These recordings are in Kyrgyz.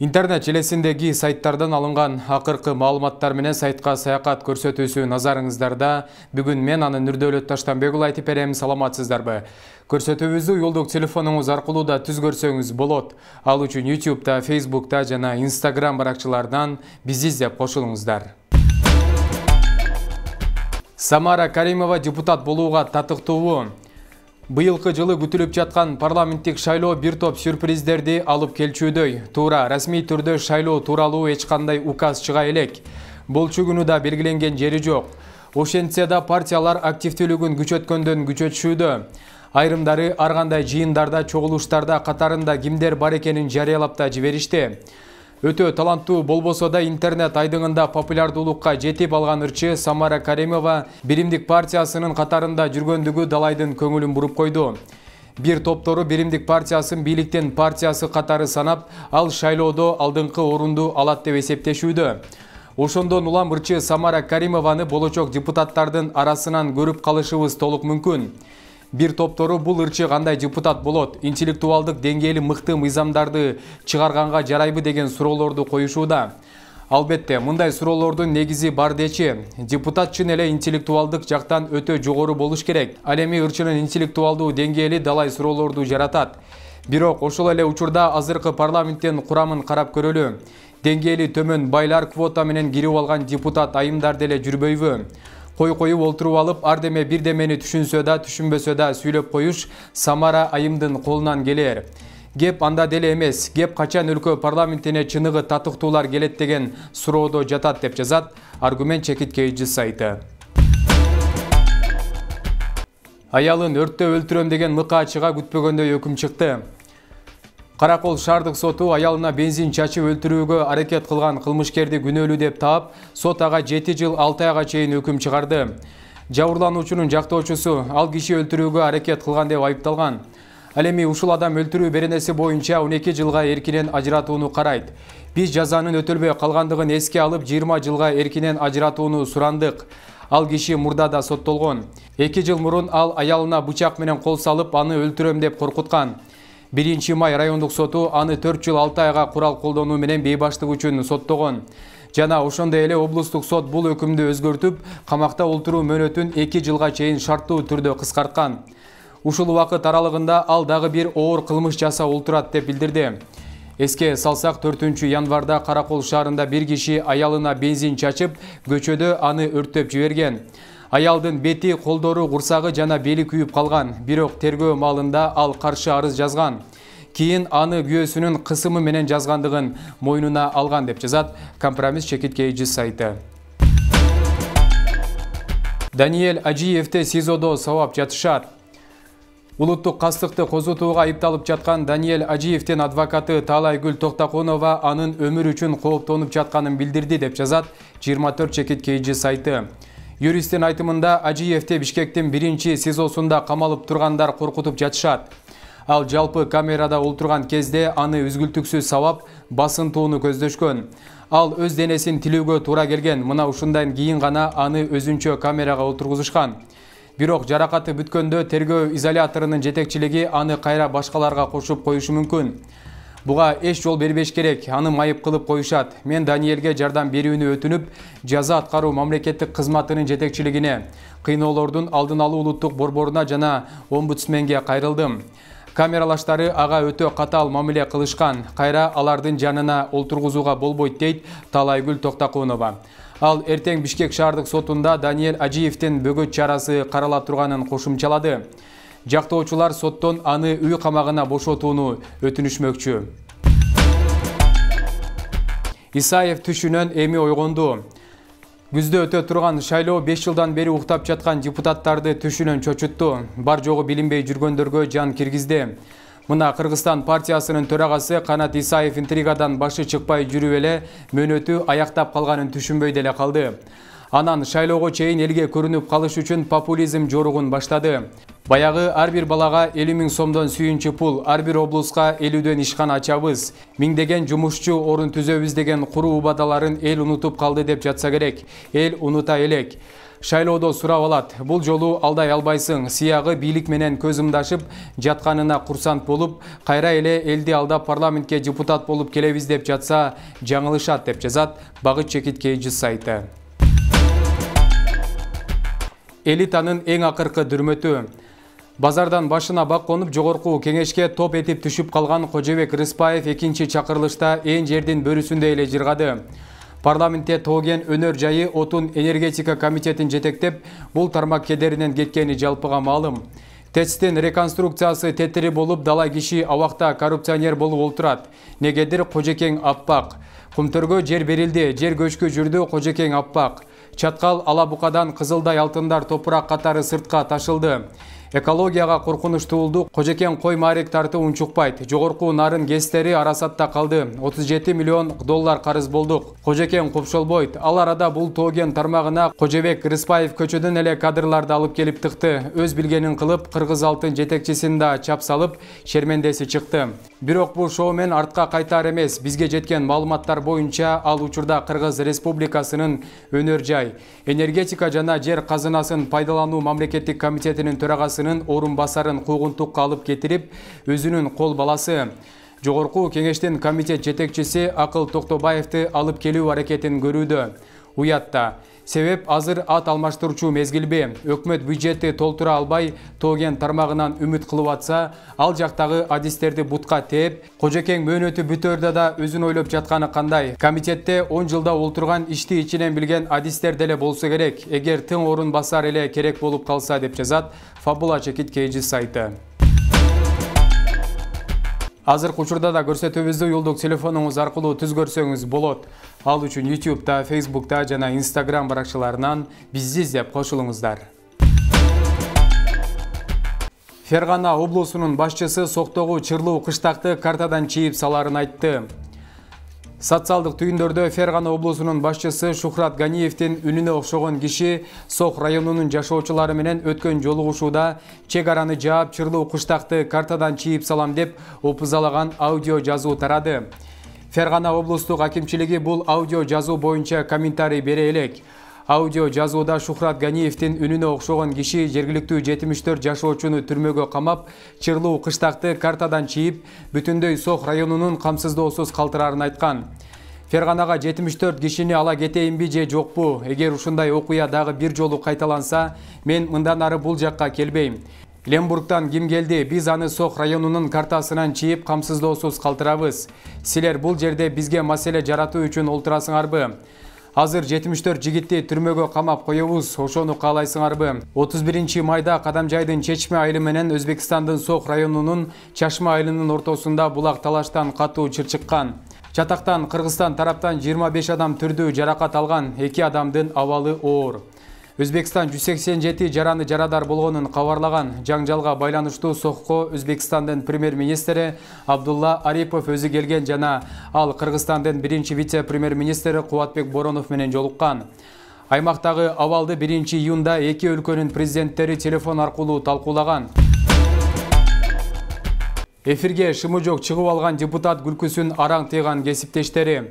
интернет желесиндеги сайттардан алынган акыркы маалыматтар менен сайтка саякат көрсөтүүсү назарыңыздарда бүгүн мен аны нурдөөлөт таштанбек уулу айтып берем саламатсыздарбы көрсөтүүбүздү уюлдук телефонуңуз аркылуу да түз көрсөңүз болот ал үчүн ютубта фейсбукта жана инстаграм баракчаларынан бизди издеп кошулуңуздар самара каримова депутат болууга татыктуубу быйылкы жылы күтүлүп жаткан парламенттик шайлоо бир топ сюрприздерди алып келчүүдөй туура расмий түрдө шайлоо тууралуу эч кандай указ чыга элек болчу күнү да белгиленген жери жок ошентсе да партиялар активдүүлүгүн күчөткөндөн күчөтүшүүдө айрымдары ар кандай жыйындарда чогулуштарда катарында кимдер бар экенин жарыялап да жиберишти Өтө таланттуу болбосо да интернет айдыңында популярдуулукка жетип алган ырчы Самара Каримова Биримдик партиясынын катарында жүргөндүгү далайдын көңүлүн буруп койду. Бир топтору Биримдик партиясын бийликтен партиясы катары санап, ал шайлоодо алдыңкы орунду алат деп эсептешүүдө. Ошондон улам ырчы Самара Каримованы болочок депутаттардын арасынан көрүп калышыбыз толук мүмкүн бир топтору бул ырчы кандай депутат болот интеллектуалдык деңгээли мыкты мыйзамдарды чығарғанға жарайбы деген суроолорду коюшууда албетте мындай суроолордун негізі бар дечи депутат чын эле интеллектуалдық жақтан өте жогору болуш керек ал эми ырчынын интеллектуалдуу далай суроолорду жаратат бирок ошол эле учурда азырқы парламенттен құрамын қарап көрөлү деңгээли төмөн байлар квота менен кирип депутат айымдар деле жүрбөйбү кой коюп олтуруп алып ар деме бир демени түшүнсө да түшүнбөсө да сүйлөп коюш самара айымдын қолынан келер кеп анда деле емес, кеп качан өлкө парламентине чыныгы татыктуулар келет деген суроодо жатат деп жазат аргумент kg сайты аялын өрттөп өлтүрөм деген мыкаачыга күтпөгөндөй өкүм чыкты каракол шаардык соту аялына бензин чачып өлтүрүүгө аракет кылган кылмышкерди күнөөлүү деп таап сот ага жети жыл алты айга чейин өкүм чыгарды жабырлануучунун жактоочусу ал киши өлтүрүүгө аракет кылган деп айыпталган ал эми ушул адам өлтүрүү беренеси боюнча он эки жылга эркинен ажыратууну карайт биз жазанын өтөлбөй калгандыгын эске алып жыйырма жылга эркинен ажыратууну сурандык ал киши мурда да соттолгон эки жыл мурун ал аялына бычак менен кол салып аны өлтүрөм деп коркуткан биринчи май райондук соту аны төрт жыл алты айга курал колдонуу менен бейбаштык үчүн соттогон жана ошондой эле облустук сот бул өкүмдү өзгөртүп камакта олтуруу мөөнөтүн эки жылга чейин шарттуу түрдө кыскарткан ушул убакыт аралыгында ал дагы бир оор кылмыш жасап олтурат деп билдирди эске салсак төртүнчү январда каракол шаарында бир киши аялына бензин чачып көчөдө аны өрттөп жиберген аялдын бети колдору курсагы жана бели күйүп калган бирок тергөө маалында ал каршы арыз жазган кийин аны күйөөсүнүн кысымы менен жазгандыгын мойнуна алган деп жазат компромисс чекит kg сайты даниэль ажиевти сизодо сабап жатышат улуттук кастыкты козутууга айыпталып жаткан даниэль ажиевдин адвокаты таалайгүл токтокунова анын өмүрү үчүн кооптонуп жатканын билдирди деп жазат жыйырма төрт чекит kйg сайты юристтин айтымында ажиевди бишкектин биринчи сизосунда камалып тургандар коркутуп жатышат ал жалпы камерада олтурган кезде аны үзгүлтүксүз сабап басынтууну көздөшкөн ал өз денесин тилөөгө туура келген мына ушундан кийин гана аны өзүнчө камерага отургузушкан бирок жаракаты бүткөндө тергөө изоляторунун жетекчилиги аны кайра башкаларга кошуп коюшу мүмкүн Бұға еш жол бербеш керек, аны майып қылып қойышат. Мен Даниелге жардан беруіні өтініп, жаза атқару мамлекеттік қызматының жетекшілігіне, қиынолордың алдын алу ұлттық борборына жана омбудсменге қайрылдым. Камералаштары аға өтө қатал мамиле қылышқан, қайра алардың жанына ұлтырғызуға болбойт дейт Талайгүл Токтакунова. Ал эртең Бишкек шаардык сотунда Даниел Ажиевтин бөгөт чарасы карала турганын кошумчалады. жактоочулар соттон аны үй камагына бошотууну өтүнүшмөкчү исаев түшүнөн эми ойгонду күздө өтө турган шайлоо беш жылдан бери уктап жаткан депутаттарды түшүнөн чочутту бар жогу билинбей жүргөндөргө жан киргизди мына кыргызстан партиясынын төрагасы канат исаев интригадан башы чыкпай жүрүп эле мөөнөтү аяктап калганын түшүнбөй деле калды анан шайлоого чейин элге көрүнүп калыш үчүн популизм жоругун баштады баягы ар бир балага элүү миң сомдон сүйүнчү пул ар бир облуска элүүдөн ишкана ачабыз миңдеген жумушчу орун түзөбүз деген куру убадаларын эл унутуп калды деп жатса керек эл унута элек шайлоодо сурап алат бул жолу алдай албайсың сыягы бийлик менен көзымдашып жатканына курсант болуп кайра эле элди алдап парламентке депутат болуп келебиз деп жатса жаңылышат деп жазат багыт чекит kg сайты элитанын эң акыркы дүрмөтү базардан башына бак конуп жогорку кеңешке топ этип түшүп калган кожобек рыспаев экинчи чакырылышта эн жердин бөрүсүндөй эле жыргады парламентте тоген өнөр жайы отун энергетика комитетин жетектеп бул тармак кедеринен кеткени жалпыга маалым тэцтин реконструкциясы тетири болуп дала киши абакта коррупционер болуп олтурат негедир кожекең аппак кумтөргө жер берилди жер көчкү жүрдү кожекең аппак Чатқал Алабуқадан қызылдай алтындар топырақ қатары сыртқа ташылды. экологияга коркунучтуулду кожекең кой маарек тартып унчукпайт жогорку нарын гэстери арасатта калды отуз жети миллион доллар карыз болдук кожекең копшолбойт ал арада бул тоо кен тармагына кожобек рыспаев көчөдөн эле кадрларды алып келип тыкты өз билгенин кылып кыргыз алтын жетекчисин да чап салып шермендеси чыкты бирок бул шоумен артка кайтаар эмес бизге жеткен маалыматтар боюнча ал учурда кыргыз республикасынын өнөр жай энергетика жана жер казынасын пайдалануу мамлекеттик комитетинин төрагасы төрағасының басарын қуғынтыққа алып кетіріп, өзінің қол баласы Жоғырқу кеңештен комитет жетекчісі Ақыл Тоқтобаевты алып келу әрекетін көруді. Уятта Себеп азыр ат алмаштыручу мезгилбе өкмөт бюджетти толтура албай тоген тармагынан үмүт кылып атса, ал жактагы адистерди бутка теп, Кожекең мөөнөтү бүтөрдө да өзүн ойлоп жатканы кандай? Комитетте 10 жылда олтурган ишти ичинен билген адистер деле болсо керек, эгер тың орун басар эле керек болуп калса деп жазат Фабула Чекит Кейджи сайты. Азыр кучурда да көрсөтүүбүздү уюлдук телефонуңуз аркылуу түз көрсөңүз болот. Ал үчүн YouTube'да, Facebook'та жана Instagram баракчаларынан бизди издеп кошулуңуздар. Фергана облусунун башчысы соктогу чырлуу қыштақты картадан чийип саларын айтты. социалдык түйүндөрдө фергана облусунун башчысы шухрат ганиевдин үнүнө окшогон киши сох районунун жашоочулары менен өткөн жолугушууда чек араны жаап чырлуу кыштакты картадан чийип салам деп опузалаган аудио жазуу тарады фергана облустук акимчилиги бул аудио жазуу боюнча комментарий бере элек аудио жазууда шухрат ганиевдин үнүнө окшогон киши жергиликтүү жетимиш төрт жашоочуну түрмөгө камап чырлуу кыштакты картадан чийип бүтүндөй соқ районунун камсыздоосуз калтыраарын айткан ферганага жетимиш төрт кишини ала кетейинби же жокпу эгер ушундай окуя дагы бир жолу кайталанса мен мындан ары бул жакка келбейм лембургтан ким келди? Биз аны соқ районунун картасынан чийип, камсыздоосуз калтырабыз. Силер бул жерде бизге маселе жаратуу үчүн олтурасыңарбы? Азыр 74 жигитти түрмөгө камап коебуз. Ошону каалайсыңарбы? 31 майда Кадамжайдын Чечме айылы менен Өзбекстандын соқ районунун Чашма айылынын ортосунда булак талаштан катуу чыккан. Чатақтан Кыргызстан тараптан 25 адам түрдүү жаракат алган, 2 адамдын абалы оор. өзбекстан жүз сексен жети жараны жарадар болгонун кабарлаган жаңжалга байланыштуу сокко өзбекстандын премьер министри абдулла арипов өзү келген жана ал кыргызстандын биринчи вице премьер министри кубатбек боронов менен жолуккан аймактагы абалды биринчи июнда эки өлкөнүн президенттери телефон аркылуу талкуулаган эфирге шымы жок чыгып алган депутат күлкүсүн араң тыйган кесиптештери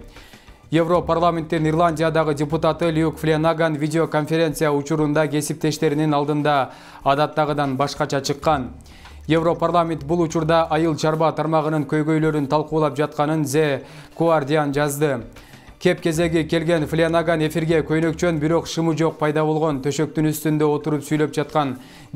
евро парламенттин ирландиядагы депутаты люк фленаган видеоконференция учурунда кесиптештеринин алдында адаттагыдан башкача чыккан европарламент бул учурда айыл чарба тармагынын көйгөйлөрүн талкуулап жатканын зе куардиан жазды кеп кезеги келген фленаган эфирге көйнөкчөн бирок шымы жок пайда болгон төшөктүн үстүндө отуруп сүйлөп жаткан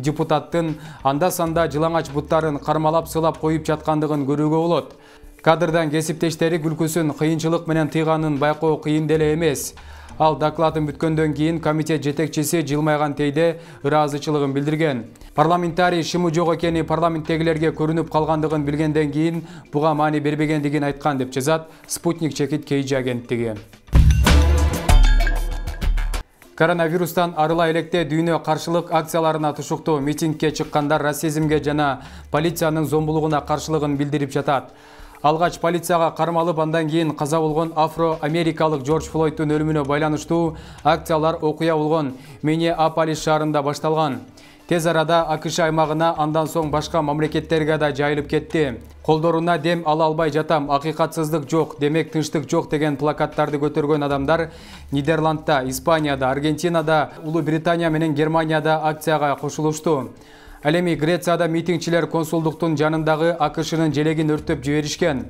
депутаттын анда санда жылаңач буттарын кармалап сылап коюп жаткандыгын көрүүгө болот кадрдан кесиптештери күлкүсүн кыйынчылык менен тыйганын байкоо кыйын деле эмес ал докладын бүткөндөн кийин комитет жетекчиси жылмайган тейде ыраазычылыгын билдирген парламентарий шыму жок экени парламенттегилерге көрүнүп калгандыгын билгенден кийин буга маани бербегендигин айткан деп жазат спутник чекит kg агенттиги коронавирустан арыла электе дүйнө каршылык акцияларына тушуктуу митингге чыккандар расизмге жана полициянын зомбулугуна каршылыгын билдирип жатат алгач полицияга кармалып андан кийин каза болгон афро америкалык жордж флойддун өлүмүнө байланыштуу акциялар окуя болгон минеапалис шаарында башталган тез арада акш аймагына андан соң башка мамлекеттерге да жайылып кетти колдоруна дем ала албай жатам акыйкатсыздык жок демек тынчтык жок деген плакаттарды көтөргөн адамдар нидерландда испанияда аргентинада улуу британия менен германияда акцияга кошулушту ал эми грецияда митингчилер консулдуктун жанындагы акшнын желегин өрттөп жиберишкен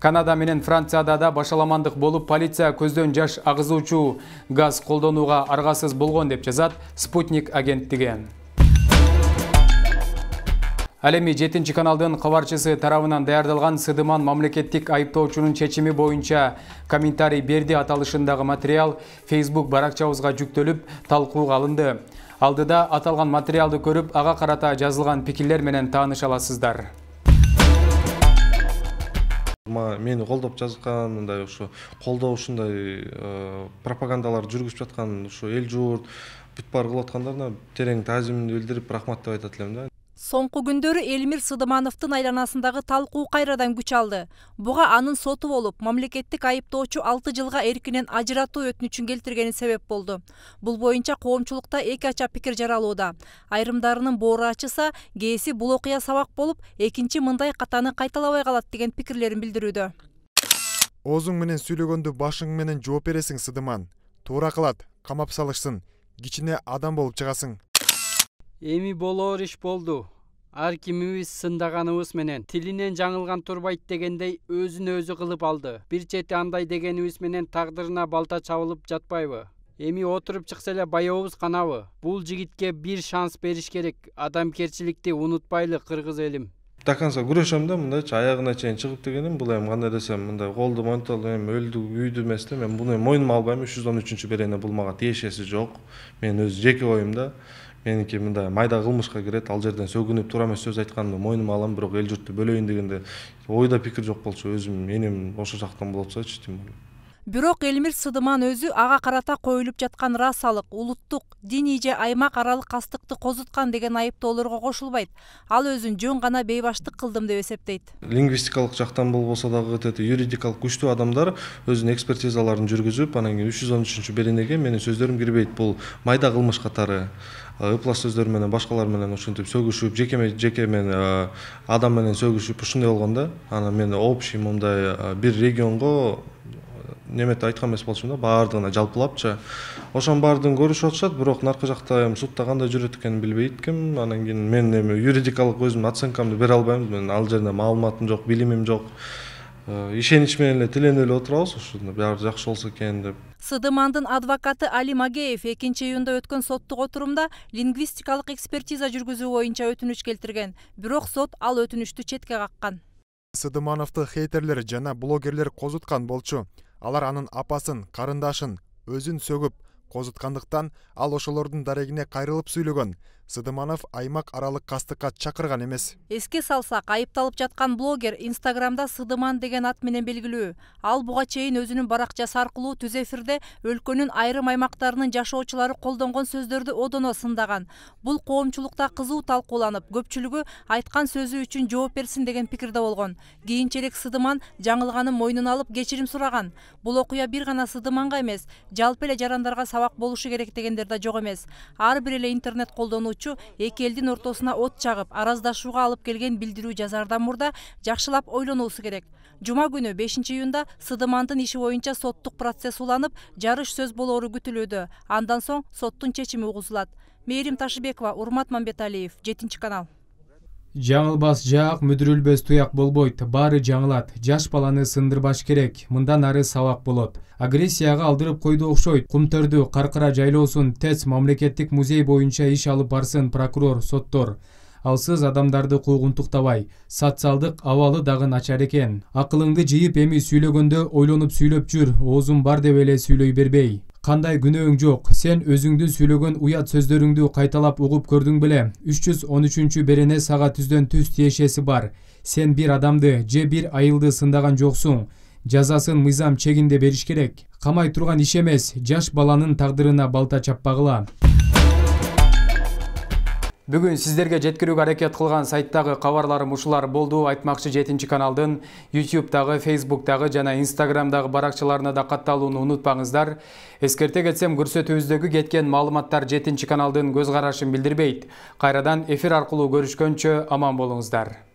канада менен францияда да башаламандык болуп полиция көздөн жаш агызуучу газ колдонууга аргасыз болгон деп жазат спутник агенттиги ал эми жетинчи каналдын кабарчысы тарабынан даярдалган сыдыман мамлекеттик айыптоочунун чечими боюнча комментарий берди аталышындагы материал facebуok баракчабызга жүктөлүп талкууга алынды алдыда аталган материалды көрүп ага карата жазылган пикирлер менен тааныша аласыздара мени колдоп жазган мындай ушу колдоп ушундай э, пропагандалар жүргүзүп жаткан ушу эл журт бүт баары кылып аткандарына терең таазимимди билдирип рахмат деп айтат элем да соңку күндөрү элмир сыдымановдун айланасындағы талкуу қайрадан күч алды буга анын соту болуп мамлекеттик 6 жылға жылга эркинен ажыратуу өтүнүчүн келтіргені себеп болды. Бұл бойынша коомчулукта екі ача пикир жаралууда Айрымдарының боору ачыса кээси бул окуя сабак болуп экинчи мындай қатаны кайталабай калат деген пикирлерин билдирүүдө оозуң менен сүйлөгөндө башың менен жооп бересиң сыдыман туура кылат камап салышсын кичине адам болып чыгасың эми болоор иш болду ар кимибиз сындаганыбыз менен тилинен жаңылган турбайт дегендей өзүн өзү кылып алды бир чети андай дегенибиз менен тагдырына балта чабылып жатпайбы эми отуруп чыкса эле баягыбыз канабы бул жигитке бир шанс бериш керек адамкерчиликти унутпайлы кыргыз элим до конца күрөшөм да мындайчы аягына чейин чыгып дегеним бул эми кандай десем мындай колду монту эми өлдү үйдү эмес да мен буну мойнума албайм үч жүз он үчүнчү берене бул мага тиешеси жок менин өзү жеке оюм да меники мындай майда кылмышка кирет ал жерден сөгүнүп туура эмес сөз айтканды мойнума алам бирок эл журтту бөлөйүн дегенде ойдо пикир жок болчу өзүм энем ошол жактан болуп атсачы тем более бирок элмир сыдыман өзү ага карата коюлуп жаткан расалык улуттук диний же аймак аралык кастыкты козуткан деген айыптоолорго кошулбайт ал өзүн жөн гана бейбаштык кылдым деп эсептейт лингвистикалык жактан болбосо дагы тетиги юридикалык күчтүү адамдар өзүнүн экспертизаларын жүргүзүп анан кийин үч жүз он үчүнчү беренеге менин сөздөрүм кирбейт бул майда кылмыш катары Э, ыплас сөздөр менен башкалар менен ушинтип сөгүшүп жекеме жеке мен э, адам менен сөгүшүп ушундай болгондо анан мен общий мындай э, бир регионго немети айткан эмес болчумун да баардыгына жалпылапчы ошонун баардыгын көрүшүп атышат бирок наркы жакта эми судта кандай жүрөт экенин билбейт экенмин анан кийин мен эми юридикалык өзүмдүн оценкамды бере албайм мен ал жерде маалыматым жок билимим жок ишенич э, менен эле тиленип эле отурабыз ушуну баары жакшы болсо экен деп сыдымандын адвокаты али магеев экинчи июнда өткөн соттук отурумда лингвистикалык экспертиза жүргүзүү боюнча өтүнүч келтирген бирок сот ал өтүнүчтү четке каккан сыдымановду хейтерлер жана блогерлер козуткан болчу алар анын апасын карындашын өзүн сөгүп козуткандыктан ал ошолордун дарегине кайрылып сүйлөгөн Сыдыманов аймақ аралық қастыққа шақырған емес. Еске салсақ, айыпталып жатқан блогер Инстаграмда Сыдыман деген атменен белгілі. Ал бұға чейін өзінің баракчасы арқылуу түз эфирде өлкөнің айрым аймактарынын жашоочулары колдонгон сөздөрдү одоно сындаган. Бул коомчулукта кызуу талкууланып, көпчүлүгү айтқан сөзі үшін жооп берсин деген пикирде болгон. Кийинчерээк Сыдыман жаңылганын мойнуна алып кечирим сураган. бұл оқуя бир гана Сыдыманга эмес, жалпы эле жарандарга сабак керек дегендер да жок эмес. Ар интернет колдонуучу жүргүзүүчү эки элдин ортосуна от чагып араздашууга алып келген билдирүү жазардан мурда жакшылап ойлонуусу керек жума күнү бешинчи июнда сыдымандын иши боюнча соттук процесс уланып жарыш сөз болоору күтүлүүдө андан соң соттун чечими угузулат мээрим ташыбекова урмат мамбеталиев жетинчи канал жаңылбас жаак мүдүрүлбөс туяк болбойт баары жаңылат жаш баланы сындырбаш керек мындан ары сабак болот агрессияға алдырып койду окшойт кумтөрдү каркыра жайлоосун тэц мамлекеттик музей боюнча иш алып барсын прокурор соттор алсыз адамдарды куугунтуктабай социалдык абалы дагы начар экен акылыңды жыйып эми сүйлөгөндө ойлонуп сүйлөп жүр оозум бар деп эле сүйлөй бербей кандай күнөөң жок сен өзүңдүн сүйлөгөн уят сөздөрүңдү кайталап угуп көрдүң беле үч жүз он үчүнчү берене сага түздөн түз тиешеси бар сен бир адамды же бир айылды сындаган жоксуң жазасын мыйзам чегинде бериш керек камай турган иш эмес жаш баланын тагдырына балта чаппагыла бүгүн сиздерге жеткирүүгө аракет кылган сайттагы кабарларым ушулар болду айтмакчы жетинчи каналдын ютубтагы фейсбуктагы жана инстаграмдагы баракчаларына да катталууну унутпаңыздар эскерте кетсем көрсөтүүбүздөгү кеткен маалыматтар жетинчи каналдын көз карашын билдирбейт кайрадан эфир аркылуу көрүшкөнчө аман болуңуздар